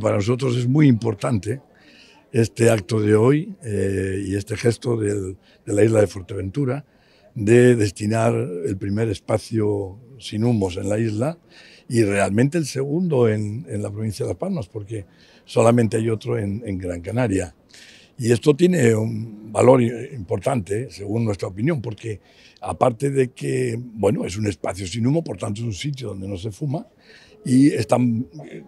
Para nosotros es muy importante este acto de hoy eh, y este gesto de la isla de Fuerteventura de destinar el primer espacio sin humos en la isla y realmente el segundo en, la provincia de Las Palmas, porque solamente hay otro en, en Gran Canaria. Y esto tiene un valor importante, según nuestra opinión, porque aparte de que, bueno, es un espacio sin humo, por tanto es un sitio donde no se fuma, y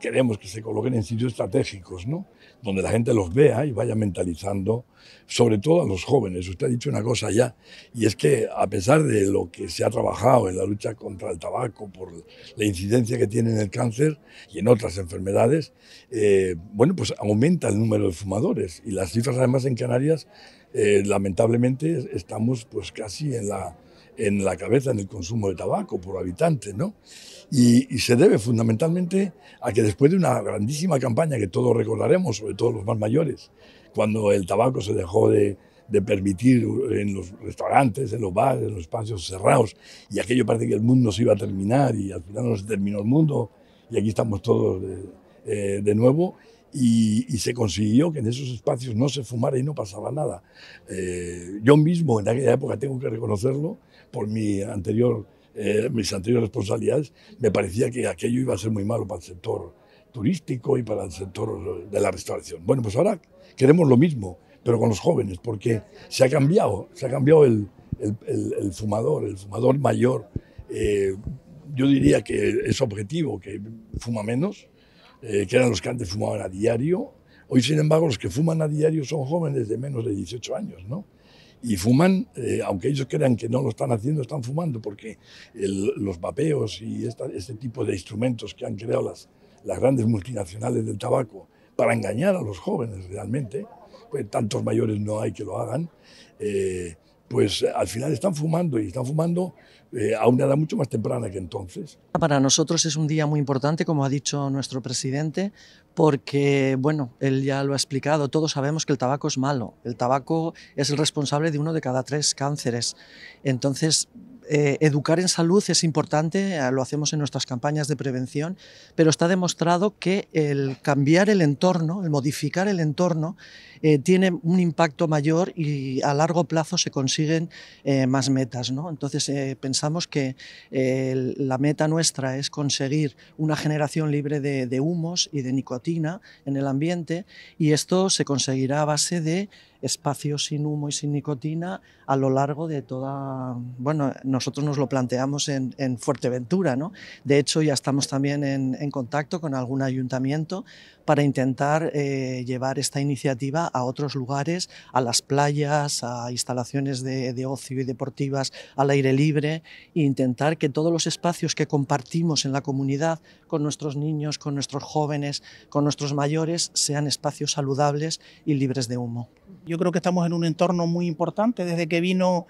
queremos que se coloquen en sitios estratégicos, ¿no? donde la gente los vea y vaya mentalizando, sobre todo a los jóvenes. Usted ha dicho una cosa ya, y es que a pesar de lo que se ha trabajado en la lucha contra el tabaco, por la incidencia que tiene en el cáncer y en otras enfermedades, eh, bueno, pues aumenta el número de fumadores. Y las cifras además en Canarias, eh, lamentablemente, estamos pues casi en la en la cabeza en el consumo de tabaco por habitante, ¿no? Y, se debe fundamentalmente a que después de una grandísima campaña que todos recordaremos, sobre todo los más mayores, cuando el tabaco se dejó de, permitir en los restaurantes, en los bares, en los espacios cerrados, y aquello parece que el mundo se iba a terminar y al final no se terminó el mundo y aquí estamos todos de, eh, de nuevo y, se consiguió que en esos espacios no se fumara y no pasaba nada. Eh, yo mismo en aquella época tengo que reconocerlo por mi anterior, eh, mis anteriores responsabilidades, me parecía que aquello iba a ser muy malo para el sector turístico y para el sector de la restauración. Bueno, pues ahora queremos lo mismo, pero con los jóvenes, porque se ha cambiado, se ha cambiado el, el, fumador, el fumador mayor. Eh, yo diría que es objetivo, que fuma menos, eh, que eran los que antes fumaban a diario. Hoy, sin embargo, los que fuman a diario son jóvenes de menos de 18 años, ¿no? y fuman, eh, aunque ellos crean que no lo están haciendo, están fumando, porque los vapeos y este tipo de instrumentos que han creado las, las grandes multinacionales del tabaco para engañar a los jóvenes realmente, pues tantos mayores no hay que lo hagan, eh, pues eh, al final están fumando y están fumando eh, a una edad mucho más temprana que entonces. Para nosotros es un día muy importante, como ha dicho nuestro presidente, porque, bueno, él ya lo ha explicado, todos sabemos que el tabaco es malo, el tabaco es el responsable de uno de cada tres cánceres. Entonces, eh, educar en salud es importante, ah, lo hacemos en nuestras campañas de prevención, pero está demostrado que el cambiar el entorno, el modificar el entorno, eh, tiene un impacto mayor y a largo plazo se consiguen eh, más metas. ¿no? Entonces pensamos que la meta nuestra es conseguir una generación libre de humos y de nicotina en el ambiente y esto se conseguirá a base de espacios sin humo y sin nicotina a lo largo de toda... Bueno, nosotros nos lo planteamos en, Fuerteventura, ¿no? De hecho, ya estamos también en, contacto con algún ayuntamiento para intentar eh, llevar esta iniciativa a otros lugares, a las playas, a instalaciones de, de ocio y deportivas al aire libre e intentar que todos los espacios que compartimos en la comunidad con nuestros niños, con nuestros jóvenes, con nuestros mayores, sean espacios saludables y libres de humo. Yo creo que estamos en un entorno muy importante. Desde que vino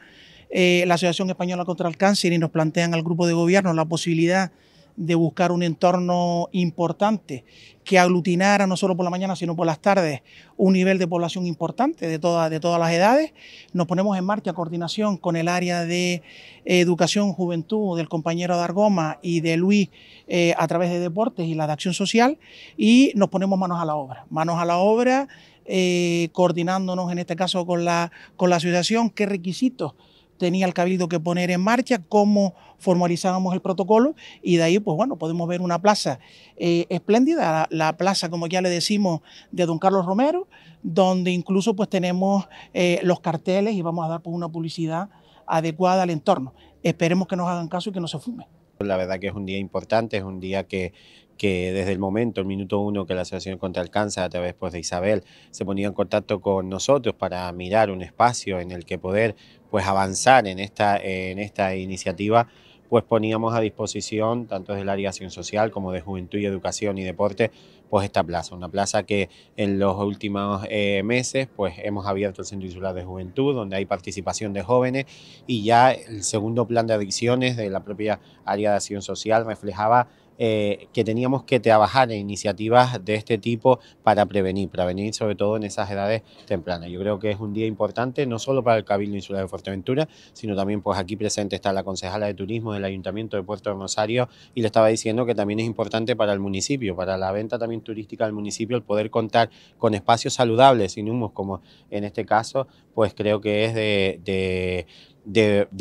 eh, la Asociación Española contra el Cáncer y nos plantean al grupo de gobierno la posibilidad de buscar un entorno importante que aglutinara no solo por la mañana, sino por las tardes, un nivel de población importante de, de todas las edades. Nos ponemos en marcha coordinación con el área de educación, juventud del compañero Dargoma y de Luis eh, a través de deportes y la de acción social y nos ponemos manos a la obra, manos a la obra, eh, coordinándonos en este caso con la, con la asociación, qué requisitos tenía el cabildo que poner en marcha, cómo formalizábamos el protocolo y de ahí, pues bueno, podemos ver una plaza eh, espléndida, la, plaza, como ya le decimos, de Don Carlos Romero, donde incluso pues tenemos eh, los carteles y vamos a dar pues, una publicidad adecuada al entorno. Esperemos que nos hagan caso y que no se fume. La verdad que es un día importante, es un día que, desde el momento, el minuto uno que la Asociación contra Alcanza, a través pues, de Isabel, se ponía en contacto con nosotros para mirar un espacio en el que poder pues avanzar en esta, en esta iniciativa, pues poníamos a disposición, tanto del área acción social como de juventud y educación y deporte, pues esta plaza, una plaza que en los últimos eh, meses pues hemos abierto el Centro Insular de Juventud, donde hay participación de jóvenes y ya el segundo plan de adicciones de la propia área de acción social reflejaba eh, que teníamos que trabajar en iniciativas de este tipo para prevenir, prevenir sobre todo en esas edades tempranas. Yo creo que es un día importante, no solo para el Cabildo Insular de Fuerteventura, sino también pues aquí presente está la concejala de turismo del Ayuntamiento de Puerto de Rosario y le estaba diciendo que también es importante para el municipio, para la venta también turística del municipio el poder contar con espacios saludables sin humos, como en este caso, pues creo que es de,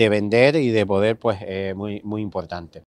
vender y de poder pues eh, muy, muy importante.